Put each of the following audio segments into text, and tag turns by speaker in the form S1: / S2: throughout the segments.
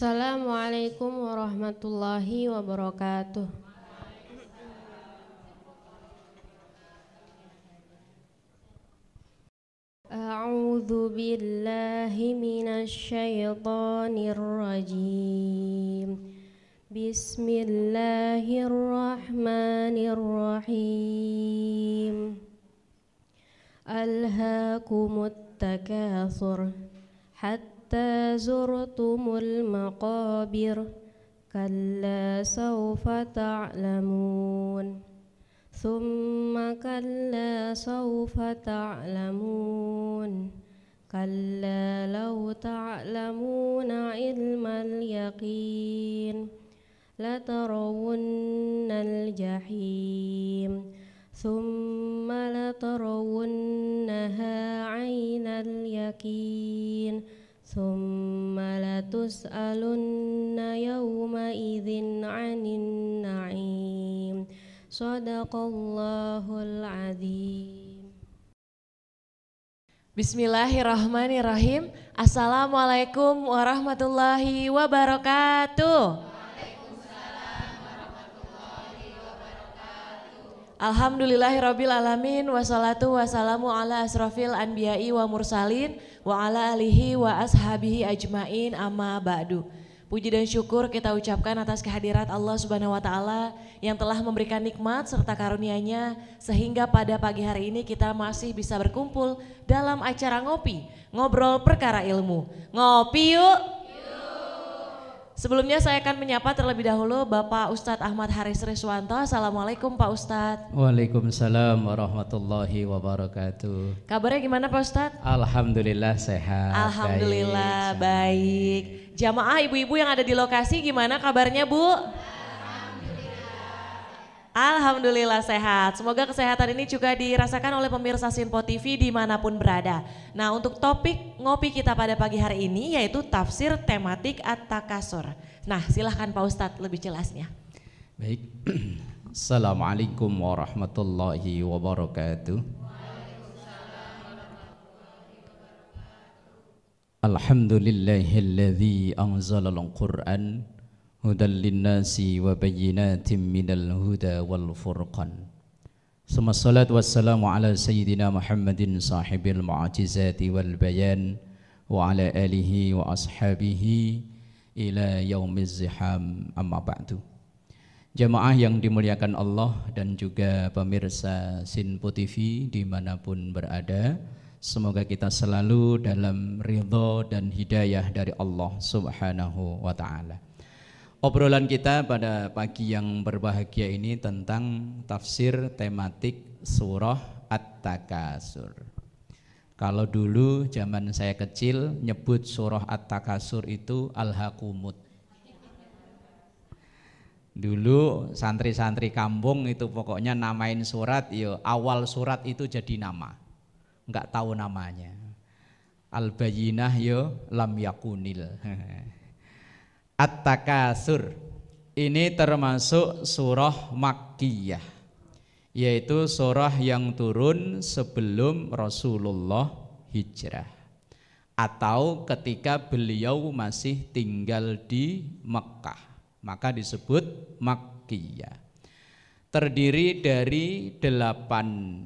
S1: Assalamualaikum warahmatullahi wabarakatuh. الشيطان الرجيم بسم الله الرحمن الرحيم ألهاكم التكاثر حتى حتى زرتم المقابر كلا سوف تعلمون ثم كلا سوف تعلمون كلا لو تعلمون علم اليقين لترون الجحيم ثم لترونها عين اليقين ثم لتسألن يومئذ عن 'anin na'im.
S2: الله العظيم Bismillahirrahmanirrahim Assalamualaikum warahmatullahi wabarakatuh Alhamdulillahirrabbilalamin wassalatu wassalamu ala asrofil anbiya'i wa mursalin wa ala alihi wa ashabihi ajmain amma ba'du. Puji dan syukur kita ucapkan atas kehadirat Allah Subhanahu wa taala yang telah memberikan nikmat serta karunia-Nya sehingga pada pagi hari ini kita masih bisa berkumpul dalam acara ngopi, ngobrol perkara ilmu. Ngopi yuk. Sebelumnya saya akan menyapa terlebih dahulu Bapak Ustadz Ahmad Haris Reswanto. Assalamualaikum Pak Ustadz.
S3: Waalaikumsalam warahmatullahi wabarakatuh.
S2: Kabarnya gimana Pak Ustadz?
S3: Alhamdulillah sehat. Alhamdulillah
S2: baik. baik. Jamaah ibu-ibu yang ada di lokasi gimana kabarnya Bu? Alhamdulillah sehat. Semoga kesehatan ini juga dirasakan oleh pemirsa Sinpo TV dimanapun berada. Nah untuk topik ngopi kita pada pagi hari ini yaitu tafsir tematik At-Takasur. Nah silahkan Pak Ustadz lebih jelasnya.
S3: Baik. Assalamualaikum warahmatullahi wabarakatuh. Alhamdulillahilladzi anzalal Qur'an hudal linnasi wa bayyinatin minal huda wal furqan summa wa wassalamu ala sayyidina muhammadin sahibil mu'ajizati wal bayan wa ala alihi wa ashabihi ila yaumiz ziham amma ba'du jemaah yang dimuliakan Allah dan juga pemirsa Sinpo TV dimanapun berada semoga kita selalu dalam ridho dan hidayah dari Allah subhanahu wa ta'ala Obrolan kita pada pagi yang berbahagia ini tentang tafsir tematik surah At-Takasur. Kalau dulu zaman saya kecil nyebut surah At-Takasur itu Al-Hakumut. Dulu santri-santri kampung itu pokoknya namain surat, yo ya awal surat itu jadi nama. Enggak tahu namanya. al Bayinah yo ya, lam yakunil. At-Takasur. Ini termasuk surah Makkiyah. Yaitu surah yang turun sebelum Rasulullah hijrah. Atau ketika beliau masih tinggal di Mekah. Maka disebut Makkiyah. Terdiri dari delapan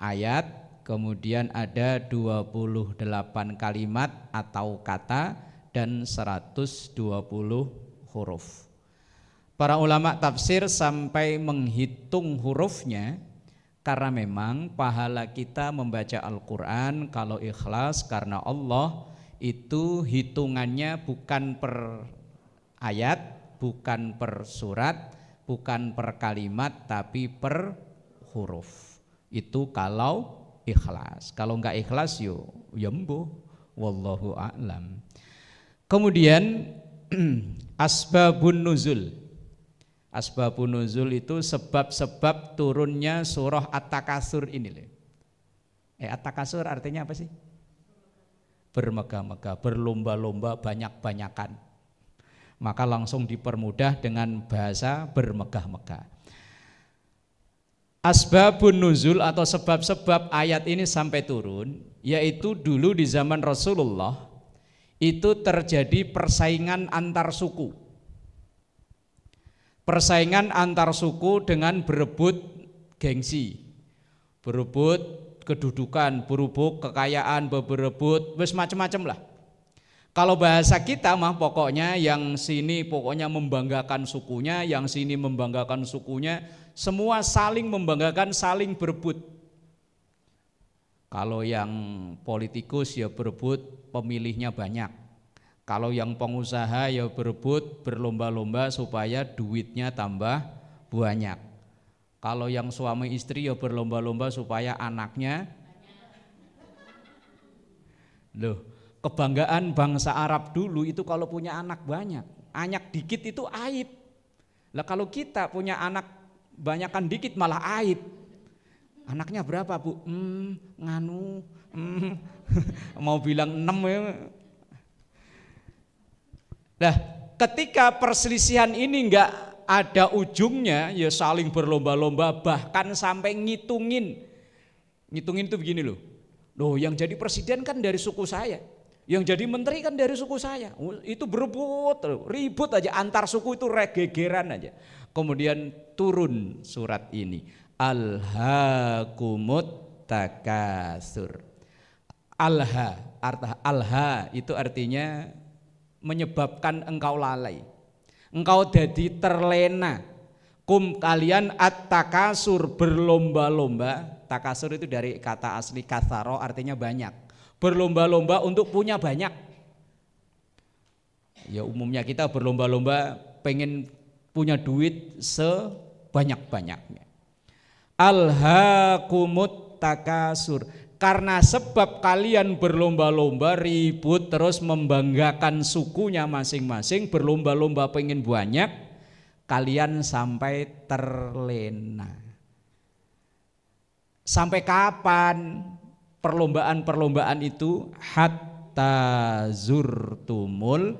S3: ayat, kemudian ada 28 kalimat atau kata, dan 120 huruf. Para ulama tafsir sampai menghitung hurufnya karena memang pahala kita membaca Al-Qur'an kalau ikhlas karena Allah itu hitungannya bukan per ayat, bukan per surat, bukan per kalimat tapi per huruf. Itu kalau ikhlas. Kalau enggak ikhlas yo yembuh. Ya wallahu a'lam. Kemudian asbabun nuzul. Asbabun nuzul itu sebab-sebab turunnya surah At-Takasur ini. Eh At-Takasur artinya apa sih? Bermegah-megah, berlomba-lomba, banyak-banyakan. Maka langsung dipermudah dengan bahasa bermegah-megah. Asbabun nuzul atau sebab-sebab ayat ini sampai turun yaitu dulu di zaman Rasulullah itu terjadi persaingan antar suku. Persaingan antar suku dengan berebut gengsi, berebut kedudukan, berebut kekayaan, berebut wis macam-macam lah. Kalau bahasa kita mah pokoknya yang sini pokoknya membanggakan sukunya, yang sini membanggakan sukunya, semua saling membanggakan, saling berebut. Kalau yang politikus ya berebut pemilihnya banyak. Kalau yang pengusaha ya berebut berlomba-lomba supaya duitnya tambah banyak. Kalau yang suami istri ya berlomba-lomba supaya anaknya Loh, kebanggaan bangsa Arab dulu itu kalau punya anak banyak, anak dikit itu aib. Lah kalau kita punya anak banyakan dikit malah aib. Anaknya berapa bu? Hmm, nganu, hmm, mau bilang enam ya. Nah, ketika perselisihan ini enggak ada ujungnya, ya saling berlomba-lomba, bahkan sampai ngitungin. Ngitungin itu begini loh. Loh, yang jadi presiden kan dari suku saya. Yang jadi menteri kan dari suku saya. Oh, itu berebut, ribut aja antar suku itu regegeran aja. Kemudian turun surat ini Alha kumut takasur alha arta alha itu artinya menyebabkan engkau lalai engkau jadi terlena kum kalian at takasur berlomba-lomba takasur itu dari kata asli kasaro artinya banyak berlomba-lomba untuk punya banyak ya umumnya kita berlomba-lomba pengen punya duit sebanyak-banyaknya alhaqumut takasur karena sebab kalian berlomba-lomba ribut terus membanggakan sukunya masing-masing berlomba-lomba pengen banyak kalian sampai terlena sampai kapan perlombaan-perlombaan itu hatta zurtumul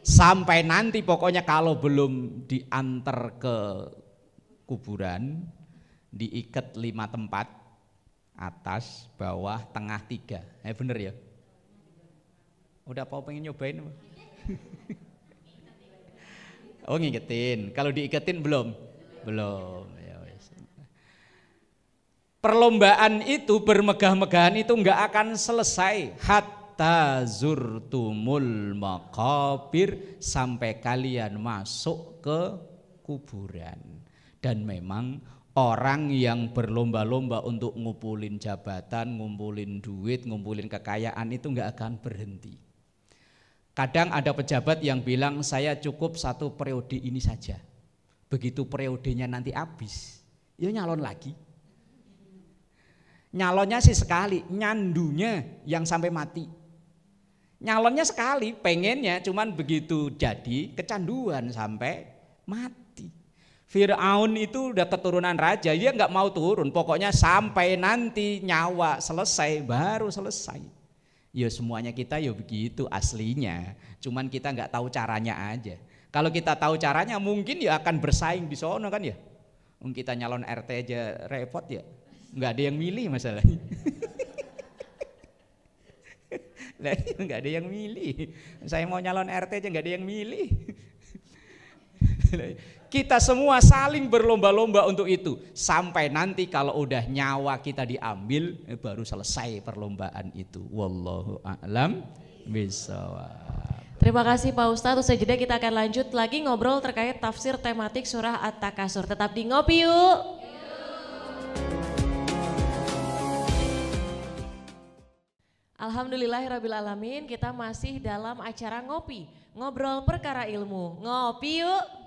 S3: sampai nanti pokoknya kalau belum diantar ke kuburan diikat lima tempat atas bawah tengah tiga eh bener ya udah apa pengen nyobain oh ngiketin kalau diiketin belum belum ya perlombaan itu bermegah-megahan itu nggak akan selesai hatta zurtumul makabir sampai kalian masuk ke kuburan dan memang orang yang berlomba-lomba untuk ngumpulin jabatan, ngumpulin duit, ngumpulin kekayaan itu nggak akan berhenti. Kadang ada pejabat yang bilang saya cukup satu periode ini saja. Begitu periodenya nanti habis, ya nyalon lagi. Nyalonnya sih sekali, nyandunya yang sampai mati. Nyalonnya sekali, pengennya cuman begitu jadi kecanduan sampai mati. Fir'aun itu udah keturunan raja, dia nggak mau turun. Pokoknya sampai nanti nyawa selesai, baru selesai. Ya semuanya kita ya begitu aslinya. Cuman kita nggak tahu caranya aja. Kalau kita tahu caranya mungkin ya akan bersaing di sana kan ya. Kita nyalon RT aja repot ya. Nggak ada yang milih masalahnya. nggak ada yang milih. Saya mau nyalon RT aja nggak ada yang milih. Kita semua saling berlomba-lomba untuk itu. Sampai nanti kalau udah nyawa kita diambil, eh, baru selesai perlombaan itu. Wallahu a'lam
S2: Terima kasih Pak Ustadz. Usai jeda kita akan lanjut lagi ngobrol terkait tafsir tematik surah At-Takasur. Tetap di Ngopi Yuk! Alhamdulillahirrabbilalamin kita masih dalam acara ngopi, ngobrol perkara ilmu. Ngopi yuk!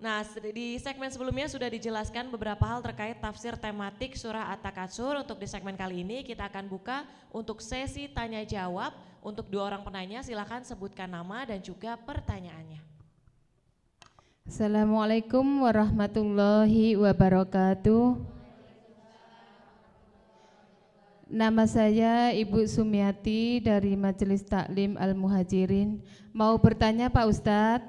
S2: Nah, di segmen sebelumnya sudah dijelaskan beberapa hal terkait tafsir tematik surah At-Takatsur. Untuk di segmen kali ini kita akan buka untuk sesi tanya jawab. Untuk dua orang penanya silakan sebutkan nama dan juga pertanyaannya.
S1: Assalamualaikum warahmatullahi wabarakatuh. Nama saya Ibu Sumiati dari Majelis Taklim Al-Muhajirin. Mau bertanya Pak Ustadz?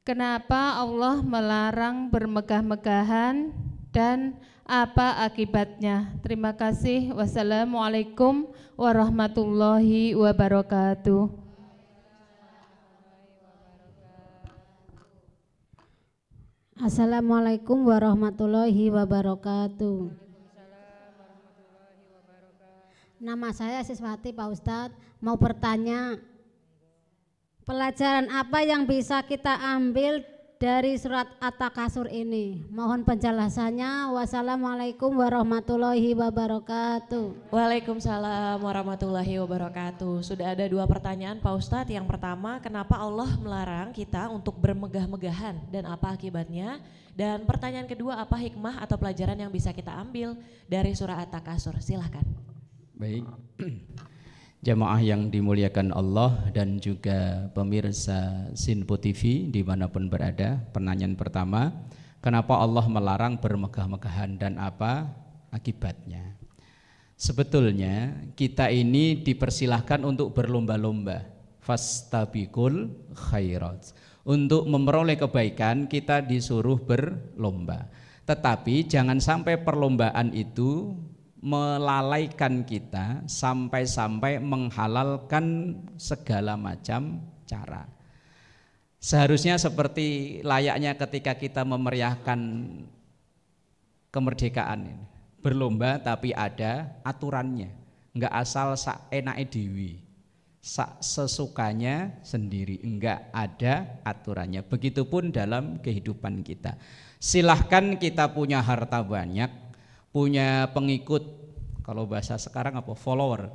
S1: Kenapa Allah melarang bermegah-megahan dan apa akibatnya? Terima kasih. Wassalamualaikum warahmatullahi wabarakatuh. Assalamualaikum warahmatullahi wabarakatuh. Nama saya Siswati Pak Ustadz, mau bertanya Pelajaran apa yang bisa kita ambil dari surat At-Takasur ini? Mohon penjelasannya. Wassalamualaikum warahmatullahi wabarakatuh.
S2: Waalaikumsalam warahmatullahi wabarakatuh. Sudah ada dua pertanyaan Pak Ustadz. Yang pertama, kenapa Allah melarang kita untuk bermegah-megahan dan apa akibatnya? Dan pertanyaan kedua, apa hikmah atau pelajaran yang bisa kita ambil dari surat At-Takasur? Silahkan.
S3: Baik jamaah yang dimuliakan Allah dan juga pemirsa Sinpo TV dimanapun berada. pertanyaan pertama, kenapa Allah melarang bermegah-megahan dan apa akibatnya? Sebetulnya kita ini dipersilahkan untuk berlomba-lomba fastabikul khairat. Untuk memperoleh kebaikan kita disuruh berlomba. Tetapi jangan sampai perlombaan itu melalaikan kita sampai-sampai menghalalkan segala macam cara. Seharusnya seperti layaknya ketika kita memeriahkan kemerdekaan ini. Berlomba tapi ada aturannya. Enggak asal sak enak dewi. Sak sesukanya sendiri, enggak ada aturannya. Begitupun dalam kehidupan kita. Silahkan kita punya harta banyak, punya pengikut kalau bahasa sekarang apa follower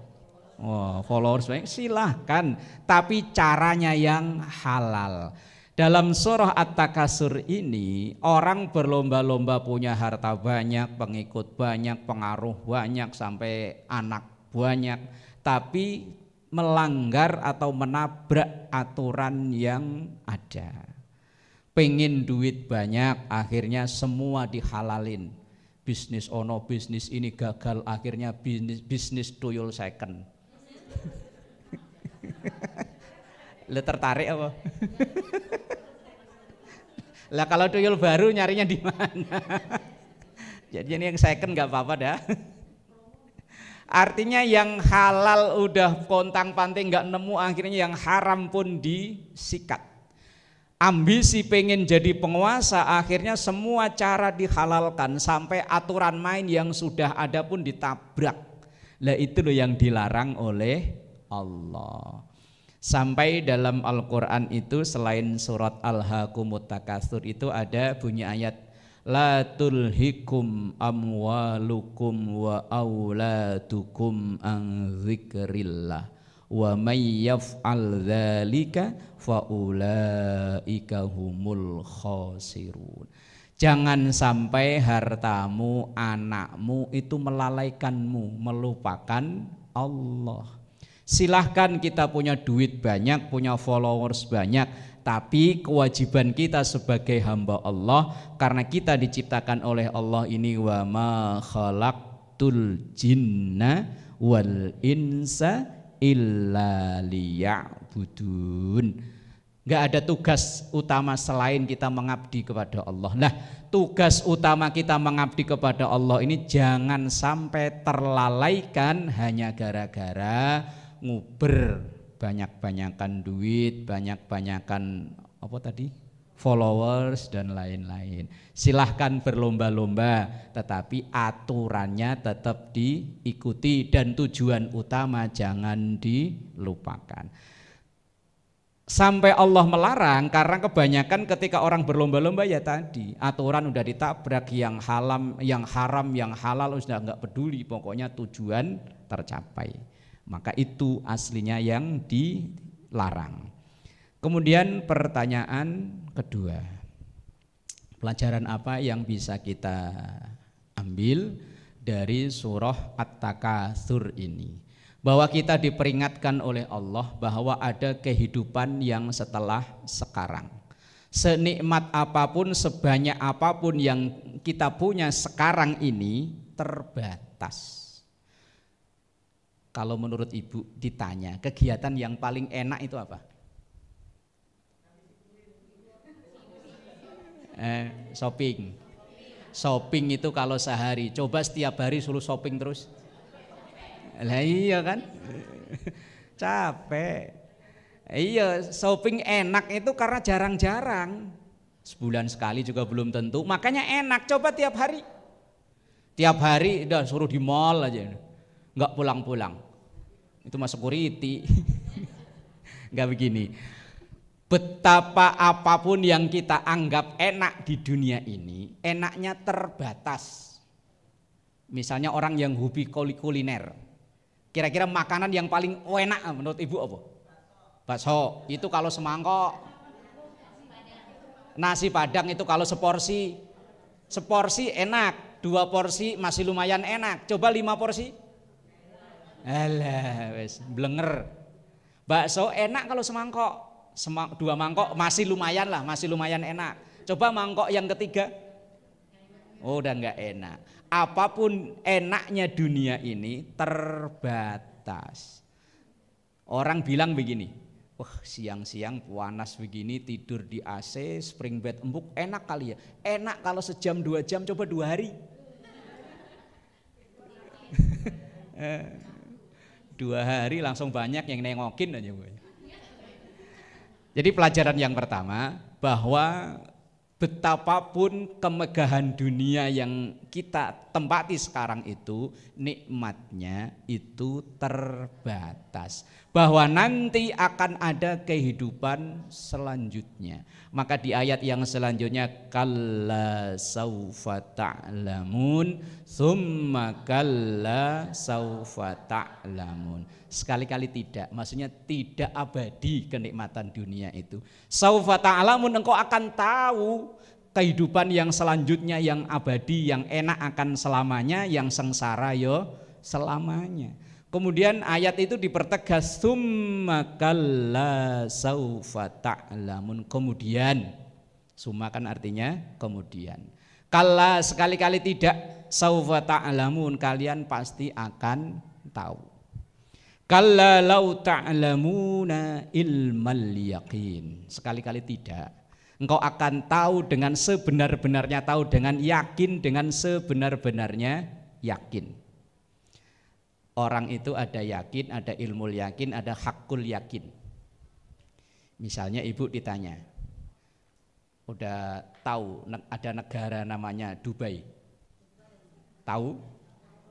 S3: oh followers baik silahkan tapi caranya yang halal dalam surah At-Takasur ini orang berlomba-lomba punya harta banyak, pengikut banyak, pengaruh banyak sampai anak banyak, tapi melanggar atau menabrak aturan yang ada. Pengen duit banyak, akhirnya semua dihalalin bisnis ono bisnis ini gagal akhirnya bisnis bisnis tuyul second le tertarik apa lah kalau tuyul baru nyarinya di mana jadi ini yang second nggak apa-apa dah Artinya yang halal udah kontang panting nggak nemu akhirnya yang haram pun disikat ambisi pengen jadi penguasa akhirnya semua cara dihalalkan sampai aturan main yang sudah ada pun ditabrak lah itu loh yang dilarang oleh Allah sampai dalam Al-Quran itu selain surat Al-Hakumut Takasur itu ada bunyi ayat La tulhikum amwalukum wa auladukum an zikrillah wa may yaf'al dzalika ulaika humul khasirun. Jangan sampai hartamu, anakmu itu melalaikanmu, melupakan Allah. Silahkan kita punya duit banyak, punya followers banyak, tapi kewajiban kita sebagai hamba Allah karena kita diciptakan oleh Allah ini wa ma khalaqtul jinna wal insa illa liya'budun. Enggak ada tugas utama selain kita mengabdi kepada Allah. Nah, tugas utama kita mengabdi kepada Allah ini jangan sampai terlalaikan hanya gara-gara nguber banyak-banyakan duit, banyak-banyakan apa tadi? followers dan lain-lain. Silahkan berlomba-lomba, tetapi aturannya tetap diikuti dan tujuan utama jangan dilupakan. Sampai Allah melarang karena kebanyakan ketika orang berlomba-lomba ya tadi aturan udah ditabrak yang halam, yang haram, yang halal sudah nggak peduli pokoknya tujuan tercapai. Maka itu aslinya yang dilarang. Kemudian pertanyaan kedua. Pelajaran apa yang bisa kita ambil dari surah At-Takasur ini? Bahwa kita diperingatkan oleh Allah bahwa ada kehidupan yang setelah sekarang. Senikmat apapun, sebanyak apapun yang kita punya sekarang ini terbatas kalau menurut ibu ditanya kegiatan yang paling enak itu apa? eh, shopping shopping itu kalau sehari coba setiap hari suruh shopping terus lah iya kan capek iya shopping enak itu karena jarang-jarang sebulan sekali juga belum tentu makanya enak coba tiap hari tiap hari udah suruh di mall aja nggak pulang-pulang itu masuk security nggak begini Betapa apapun yang kita anggap enak di dunia ini, enaknya terbatas. Misalnya orang yang hobi kuliner, kira-kira makanan yang paling enak menurut ibu apa? Bakso. Itu kalau semangkok. Nasi padang itu kalau seporsi. Seporsi enak, dua porsi masih lumayan enak. Coba lima porsi. Alah, blenger. Bakso enak kalau semangkok dua mangkok masih lumayan lah, masih lumayan enak. Coba mangkok yang ketiga, oh udah nggak enak. Apapun enaknya dunia ini terbatas. Orang bilang begini, wah siang-siang panas begini tidur di AC, spring bed empuk, enak kali ya. Enak kalau sejam dua jam, coba dua hari. Eh, dua hari langsung banyak yang nengokin aja gue. Jadi pelajaran yang pertama bahwa betapapun kemegahan dunia yang kita tempati sekarang itu nikmatnya itu terbatas bahwa nanti akan ada kehidupan selanjutnya. Maka di ayat yang selanjutnya kalla saufa ta'lamun summa kalla saufa ta'lamun. Sekali-kali tidak, maksudnya tidak abadi kenikmatan dunia itu. Saufa ta'lamun engkau akan tahu kehidupan yang selanjutnya yang abadi yang enak akan selamanya yang sengsara yo selamanya. Kemudian ayat itu dipertegas summa kalla saufa ta'lamun. Kemudian summa kan artinya kemudian. kala sekali-kali tidak saufa ta'lamun kalian pasti akan tahu. kala lau ta'lamuna ilmal yakin. Sekali-kali tidak. Engkau akan tahu dengan sebenar-benarnya tahu dengan yakin dengan sebenar-benarnya yakin. Orang itu ada yakin, ada ilmu yakin, ada hakul yakin. Misalnya ibu ditanya, udah tahu ada negara namanya Dubai. Tahu?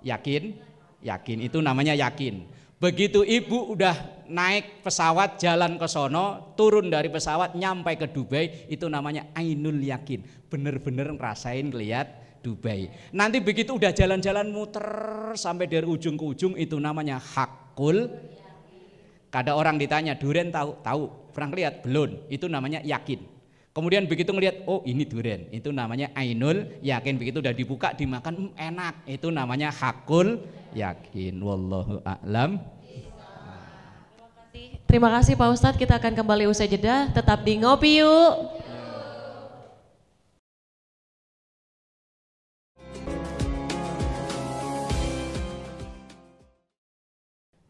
S3: Yakin? Yakin itu namanya yakin. Begitu ibu udah naik pesawat jalan ke sono, turun dari pesawat nyampe ke Dubai, itu namanya ainul yakin. Bener-bener ngerasain lihat. Dubai. Nanti begitu udah jalan-jalan muter sampai dari ujung ke ujung itu namanya hakul. Kada orang ditanya, duren tahu? Tahu. Pernah lihat? Belum. Itu namanya yakin. Kemudian begitu ngelihat, oh ini duren. Itu namanya ainul yakin. Begitu udah dibuka dimakan mm, enak. Itu namanya hakul yakin. Wallahu a'lam.
S2: Terima kasih Pak Ustadz, kita akan kembali usai jeda. Tetap di ngopi yuk.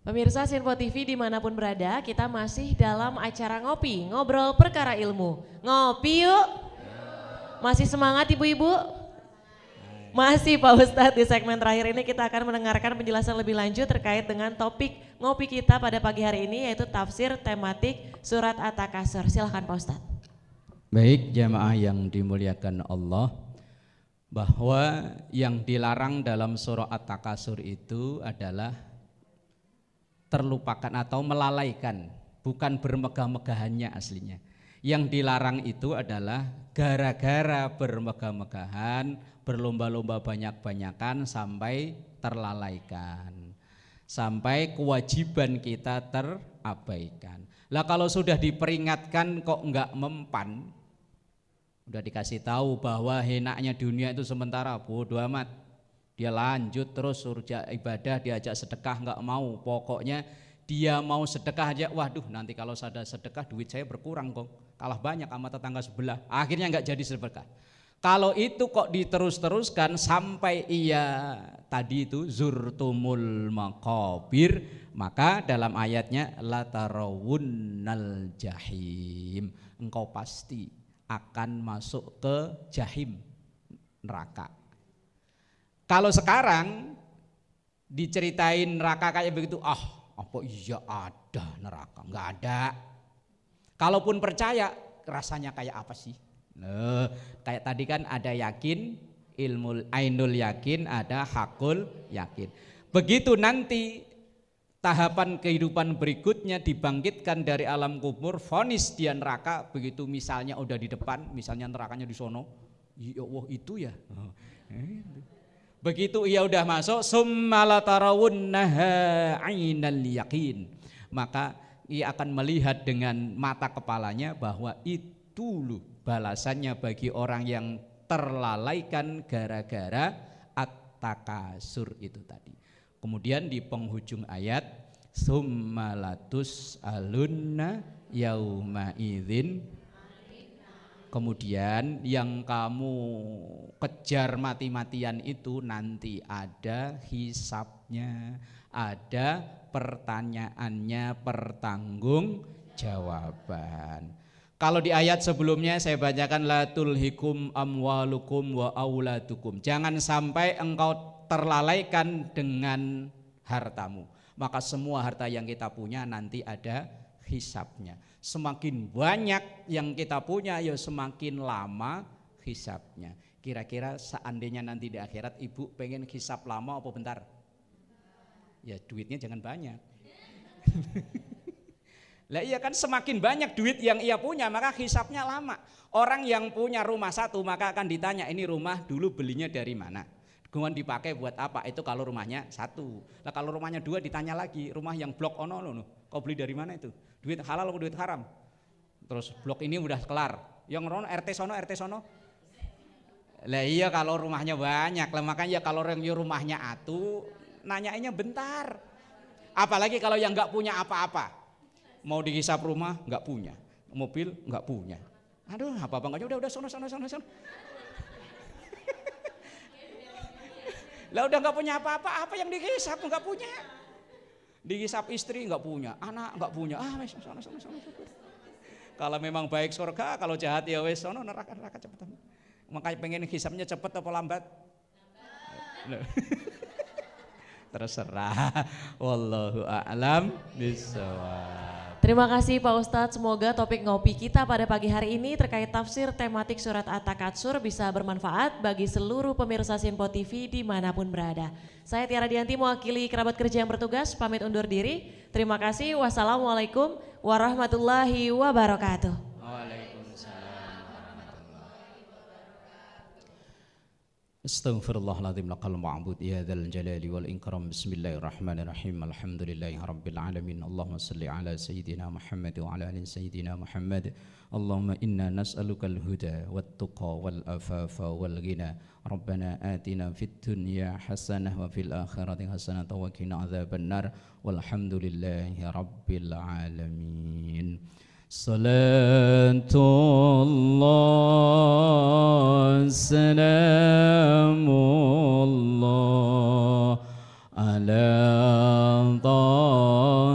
S2: Pemirsa Sinfo TV dimanapun berada, kita masih dalam acara ngopi, ngobrol perkara ilmu. Ngopi yuk! Masih semangat ibu-ibu? Masih Pak Ustadz di segmen terakhir ini kita akan mendengarkan penjelasan lebih lanjut terkait dengan topik ngopi kita pada pagi hari ini yaitu tafsir tematik surat At-Takasur.
S3: Silahkan Pak Ustadz. Baik jamaah yang dimuliakan Allah bahwa yang dilarang dalam surat At-Takasur itu adalah terlupakan atau melalaikan, bukan bermegah-megahannya aslinya. Yang dilarang itu adalah gara-gara bermegah-megahan, berlomba-lomba banyak-banyakan sampai terlalaikan. Sampai kewajiban kita terabaikan. Lah kalau sudah diperingatkan kok enggak mempan, udah dikasih tahu bahwa enaknya dunia itu sementara, bodoh amat dia lanjut terus surja ibadah, diajak sedekah nggak mau. Pokoknya dia mau sedekah aja, waduh nanti kalau saya sedekah duit saya berkurang kok. Kalah banyak sama tetangga sebelah. Akhirnya nggak jadi sedekah. Kalau itu kok diterus-teruskan sampai ia tadi itu zurtumul makobir maka dalam ayatnya latarawunnal jahim engkau pasti akan masuk ke jahim neraka kalau sekarang diceritain neraka kayak begitu, ah oh, apa iya ada neraka? Enggak ada. Kalaupun percaya, rasanya kayak apa sih? Nah, kayak tadi kan ada yakin, ilmu ainul yakin, ada hakul yakin. Begitu nanti tahapan kehidupan berikutnya dibangkitkan dari alam kubur, fonis dia neraka, begitu misalnya udah di depan, misalnya nerakanya di sono, ya Allah itu ya. Oh, Begitu ia udah masuk, summalataraunaha ainal yakin. Maka ia akan melihat dengan mata kepalanya bahwa itu loh balasannya bagi orang yang terlalaikan gara-gara at-takasur itu tadi. Kemudian di penghujung ayat summalatus alunna yauma idzin Kemudian yang kamu kejar mati-matian itu nanti ada hisapnya, ada pertanyaannya, pertanggung jawaban. Kalau di ayat sebelumnya saya bacakan latul hikum amwalukum wa auladukum. Jangan sampai engkau terlalaikan dengan hartamu. Maka semua harta yang kita punya nanti ada hisapnya. Semakin banyak yang kita punya, ya semakin lama hisapnya. Kira-kira seandainya nanti di akhirat ibu pengen hisap lama apa bentar? Ya duitnya jangan banyak. Lah iya kan semakin banyak duit yang ia punya maka hisapnya lama. Orang yang punya rumah satu maka akan ditanya ini rumah dulu belinya dari mana? Kemudian dipakai buat apa? Itu kalau rumahnya satu. lah kalau rumahnya dua ditanya lagi rumah yang blok ono loh, kau beli dari mana itu? duit halal apa duit haram terus blok ini udah kelar yang rono RT sono RT sono lah iya kalau rumahnya banyak lah makanya ya kalau yang rumahnya atu nanyainya bentar apalagi kalau yang nggak punya apa-apa mau dihisap rumah nggak punya mobil nggak punya aduh apa bang aja udah udah sono sono sono sono lah udah nggak punya apa-apa apa yang dihisap nggak punya dihisap istri nggak punya, anak nggak punya. Ah, wes sono sono sono. Kalau memang baik surga, kalau jahat ya wes sono neraka neraka cepetan. Makanya pengen hisapnya cepet atau lambat? Lambat. Terserah. Wallahu a'lam bishawab.
S2: Terima kasih Pak Ustadz, semoga topik ngopi kita pada pagi hari ini terkait tafsir tematik surat At-Takatsur bisa bermanfaat bagi seluruh pemirsa Simpo TV dimanapun berada. Saya Tiara Dianti mewakili kerabat kerja yang bertugas, pamit undur diri. Terima kasih, wassalamualaikum warahmatullahi wabarakatuh.
S3: استغفر الله العظيم لك المعبود يا ذا الجلال والإكرام بسم الله الرحمن الرحيم الحمد لله رب العالمين اللهم صل على سيدنا محمد وعلى آل سيدنا محمد اللهم إنا نسألك الهدى والتقى والأفاف والغنى ربنا آتنا في الدنيا حسنة وفي الآخرة حسنة وقنا عذاب النار والحمد لله رب العالمين صلاة الله سلام الله على ظاهر